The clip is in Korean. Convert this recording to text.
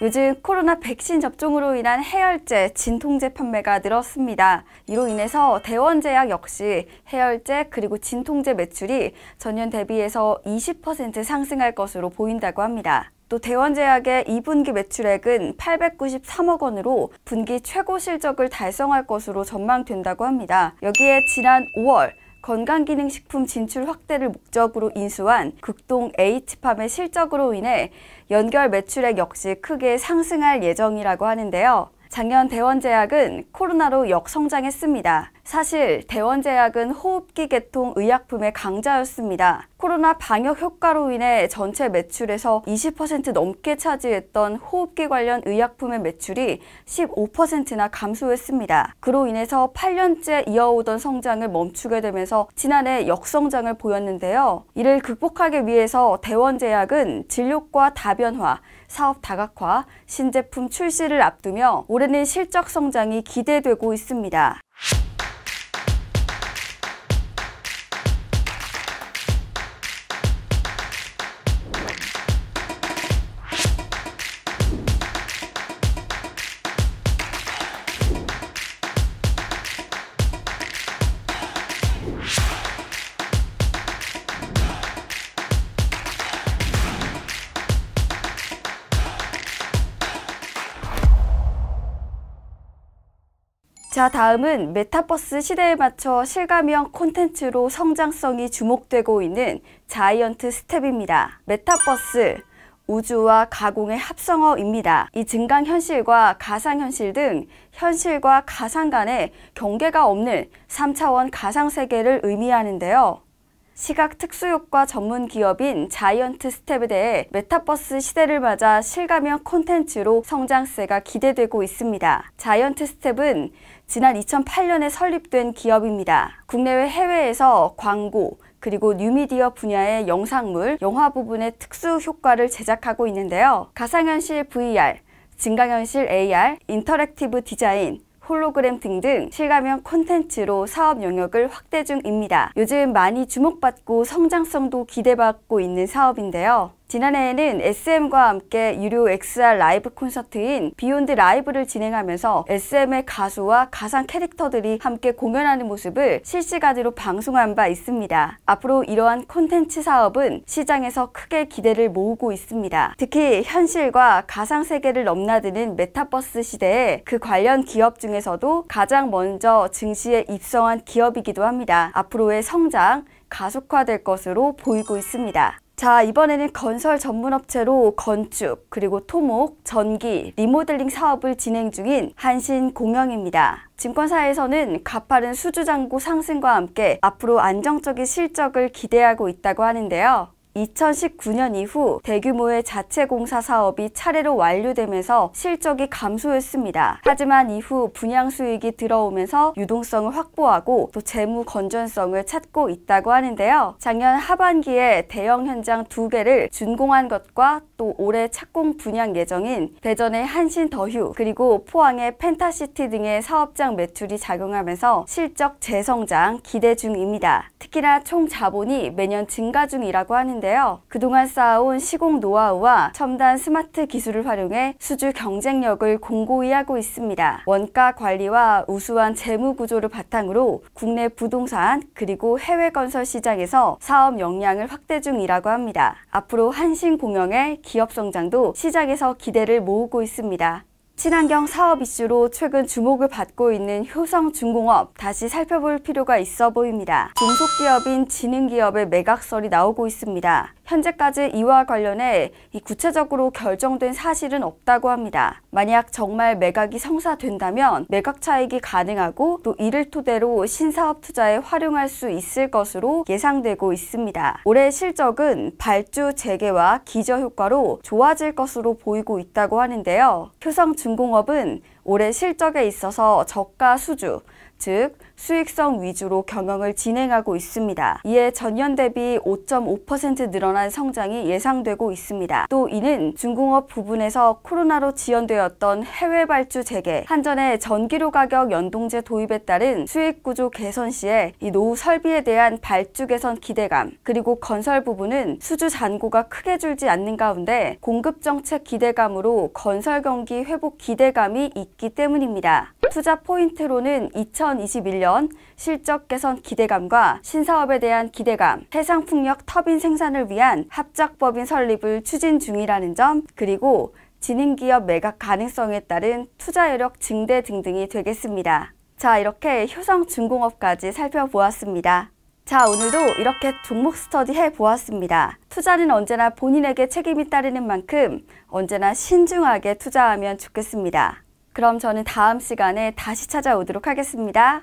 요즘 코로나 백신 접종으로 인한 해열제, 진통제 판매가 늘었습니다. 이로 인해서 대원제약 역시 해열제 그리고 진통제 매출이 전년 대비해서 20% 상승할 것으로 보인다고 합니다. 또 대원제약의 2분기 매출액은 893억 원으로 분기 최고 실적을 달성할 것으로 전망된다고 합니다. 여기에 지난 5월 건강기능식품 진출 확대를 목적으로 인수한 극동 H팜의 실적으로 인해 연결 매출액 역시 크게 상승할 예정이라고 하는데요. 작년 대원제약은 코로나로 역성장했습니다. 사실 대원제약은 호흡기 계통 의약품의 강자였습니다. 코로나 방역 효과로 인해 전체 매출에서 20% 넘게 차지했던 호흡기 관련 의약품의 매출이 15%나 감소했습니다. 그로 인해서 8년째 이어오던 성장을 멈추게 되면서 지난해 역성장을 보였는데요. 이를 극복하기 위해서 대원제약은 진료과 다변화, 사업 다각화, 신제품 출시를 앞두며 올해는 실적 성장이 기대되고 있습니다. 자 다음은 메타버스 시대에 맞춰 실감형 콘텐츠로 성장성이 주목되고 있는 자이언트 스텝입니다. 메타버스 우주와 가공의 합성어입니다. 이 증강현실과 가상현실 등 현실과 가상 간의 경계가 없는 3차원 가상세계를 의미하는데요. 시각 특수효과 전문 기업인 자이언트 스텝에 대해 메타버스 시대를 맞아 실감형 콘텐츠로 성장세가 기대되고 있습니다. 자이언트 스텝은 지난 2008년에 설립된 기업입니다. 국내외 해외에서 광고, 그리고 뉴미디어 분야의 영상물, 영화 부분의 특수 효과를 제작하고 있는데요. 가상현실 VR, 증강현실 AR, 인터랙티브 디자인, 홀로그램 등등 실감형 콘텐츠로 사업 영역을 확대 중입니다. 요즘 많이 주목받고 성장성도 기대받고 있는 사업인데요. 지난해에는 SM과 함께 유료 XR 라이브 콘서트인 비욘드 라이브를 진행하면서 SM의 가수와 가상 캐릭터들이 함께 공연하는 모습을 실시간으로 방송한 바 있습니다. 앞으로 이러한 콘텐츠 사업은 시장에서 크게 기대를 모으고 있습니다. 특히 현실과 가상 세계를 넘나드는 메타버스 시대에 그 관련 기업 중에서도 가장 먼저 증시에 입성한 기업이기도 합니다. 앞으로의 성장 가속화될 것으로 보이고 있습니다. 자, 이번에는 건설 전문업체로 건축, 그리고 토목, 전기, 리모델링 사업을 진행 중인 한신 공영입니다. 증권사에서는 가파른 수주장고 상승과 함께 앞으로 안정적인 실적을 기대하고 있다고 하는데요. 2019년 이후 대규모의 자체 공사 사업이 차례로 완료되면서 실적이 감소했습니다. 하지만 이후 분양 수익이 들어오면서 유동성을 확보하고 또 재무 건전성을 찾고 있다고 하는데요. 작년 하반기에 대형 현장 두 개를 준공한 것과 또 올해 착공 분양 예정인 대전의 한신 더휴 그리고 포항의 펜타시티 등의 사업장 매출이 작용하면서 실적 재성장 기대 중입니다. 특히나 총 자본이 매년 증가 중이라고 하는데요. 그동안 쌓아온 시공 노하우와 첨단 스마트 기술을 활용해 수주 경쟁력을 공고히 하고 있습니다. 원가 관리와 우수한 재무 구조를 바탕으로 국내 부동산 그리고 해외 건설 시장에서 사업 역량을 확대 중이라고 합니다. 앞으로 한신 공영의 기업 성장도 시장에서 기대를 모으고 있습니다. 친환경 사업 이슈로 최근 주목을 받고 있는 효성중공업 다시 살펴볼 필요가 있어 보입니다. 중소기업인 지능기업의 매각설이 나오고 있습니다. 현재까지 이와 관련해 구체적으로 결정된 사실은 없다고 합니다. 만약 정말 매각이 성사된다면 매각 차익이 가능하고 또 이를 토대로 신사업 투자에 활용할 수 있을 것으로 예상되고 있습니다. 올해 실적은 발주 재개와 기저 효과로 좋아질 것으로 보이고 있다고 하는데요. 효성중공업은 올해 실적에 있어서 저가 수주, 즉 수익성 위주로 경영을 진행하고 있습니다. 이에 전년 대비 5.5% 늘어난 성장이 예상되고 있습니다. 또 이는 중공업 부분에서 코로나로 지연되었던 해외 발주 재개, 한전의 전기료 가격 연동제 도입에 따른 수익 구조 개선 시에 이 노후 설비에 대한 발주 개선 기대감, 그리고 건설 부분은 수주 잔고가 크게 줄지 않는 가운데 공급 정책 기대감으로 건설 경기 회복 기대감이 있기 때문입니다. 음? 투자 포인트로는 2021년 실적 개선 기대감과 신사업에 대한 기대감, 해상풍력 터빈 생산을 위한 합작법인 설립을 추진 중이라는 점, 그리고 진흥기업 매각 가능성에 따른 투자 여력 증대 등등이 되겠습니다. 자, 이렇게 효성중공업까지 살펴보았습니다. 자, 오늘도 이렇게 종목 스터디 해보았습니다. 투자는 언제나 본인에게 책임이 따르는 만큼 언제나 신중하게 투자하면 좋겠습니다. 그럼 저는 다음 시간에 다시 찾아오도록 하겠습니다.